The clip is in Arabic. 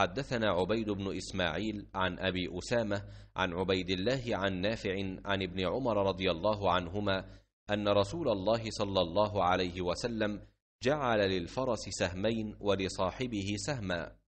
حدثنا عبيد بن إسماعيل عن أبي أسامة عن عبيد الله عن نافع عن ابن عمر رضي الله عنهما أن رسول الله صلى الله عليه وسلم جعل للفرس سهمين ولصاحبه سهما